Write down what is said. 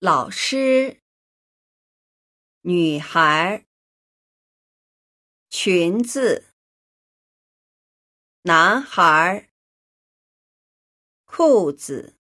老师，女孩，裙子，男孩，裤子。